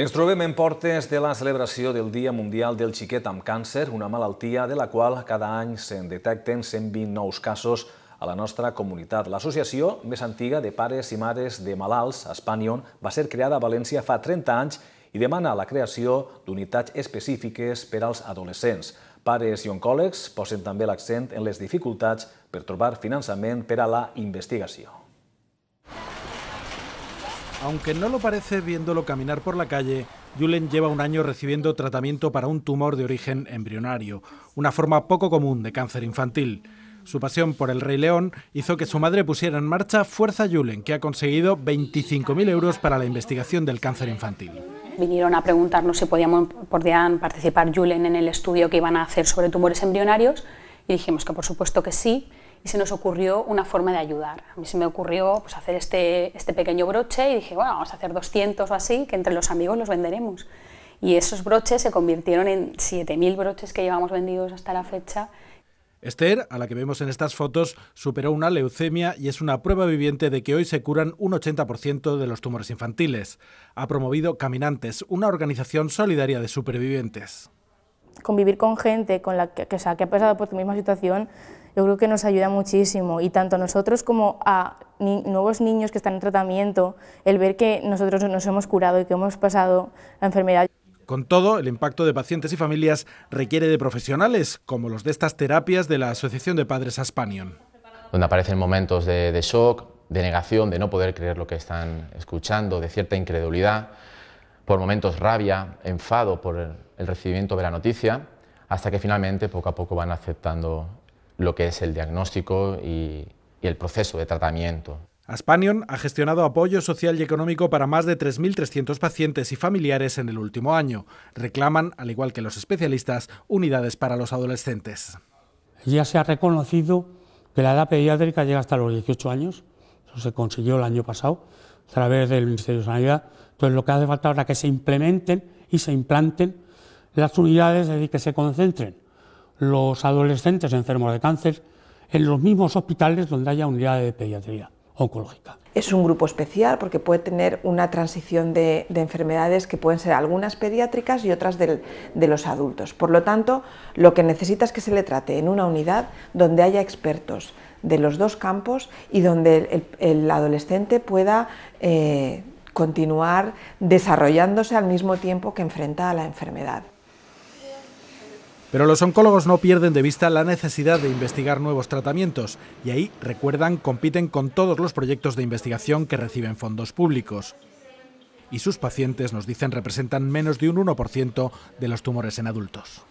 Ens trobem en portes de la celebració del Dia Mundial del Xiquet amb Càncer, una malaltia de la qual cada any se'n detecten 120 nous casos a la nostra comunitat. L'associació més antiga de pares i mares de malalts, Espanyol, va ser creada a València fa 30 anys i demana la creació d'unitats específiques per als adolescents. Pares i oncòlegs posen també l'accent en les dificultats per trobar finançament per a la investigació. Aunque no lo parece viéndolo caminar por la calle, Julen lleva un año recibiendo tratamiento para un tumor de origen embrionario, una forma poco común de cáncer infantil. Su pasión por el Rey León hizo que su madre pusiera en marcha Fuerza Julen, que ha conseguido 25.000 euros para la investigación del cáncer infantil. Vinieron a preguntarnos si podíamos, podían participar Julen en el estudio que iban a hacer sobre tumores embrionarios y dijimos que por supuesto que sí y se nos ocurrió una forma de ayudar. A mí se me ocurrió pues, hacer este, este pequeño broche y dije, bueno, vamos a hacer 200 o así, que entre los amigos los venderemos. Y esos broches se convirtieron en 7.000 broches que llevamos vendidos hasta la fecha. Esther, a la que vemos en estas fotos, superó una leucemia y es una prueba viviente de que hoy se curan un 80% de los tumores infantiles. Ha promovido Caminantes, una organización solidaria de supervivientes convivir con gente con la que, ha pasado por tu misma situación, yo creo que nos ayuda muchísimo. Y tanto a nosotros como a nuevos niños que están en tratamiento, el ver que nosotros nos hemos curado y que hemos pasado la enfermedad. Con todo, el impacto de pacientes y familias requiere de profesionales, como los de estas terapias de la Asociación de Padres Aspanion. Donde aparecen momentos de shock, de negación, de no poder creer lo que están escuchando, de cierta incredulidad por momentos rabia, enfado por el recibimiento de la noticia, hasta que finalmente poco a poco van aceptando lo que es el diagnóstico y, el proceso de tratamiento. Aspanion ha gestionado apoyo social y económico para más de 3.300 pacientes y familiares en el último año. Reclaman, al igual que los especialistas, unidades para los adolescentes. Ya se ha reconocido que la edad pediátrica llega hasta los 18 años, eso se consiguió el año pasado, a través del Ministerio de Sanidad. Entonces, lo que hace falta ahora es que se implementen y se implanten las unidades, de que se concentren los adolescentes enfermos de cáncer en los mismos hospitales donde haya unidades de pediatría. Es un grupo especial porque puede tener una transición de, enfermedades que pueden ser algunas pediátricas y otras de los adultos. Por lo tanto, lo que necesita es que se le trate en una unidad donde haya expertos de los dos campos y donde el, adolescente pueda eh, continuar desarrollándose al mismo tiempo que enfrenta a la enfermedad. Pero los oncólogos no pierden de vista la necesidad de investigar nuevos tratamientos y ahí, recuerdan, compiten con todos los proyectos de investigación que reciben fondos públicos. Y sus pacientes, nos dicen, representan menos de un 1% de los tumores en adultos.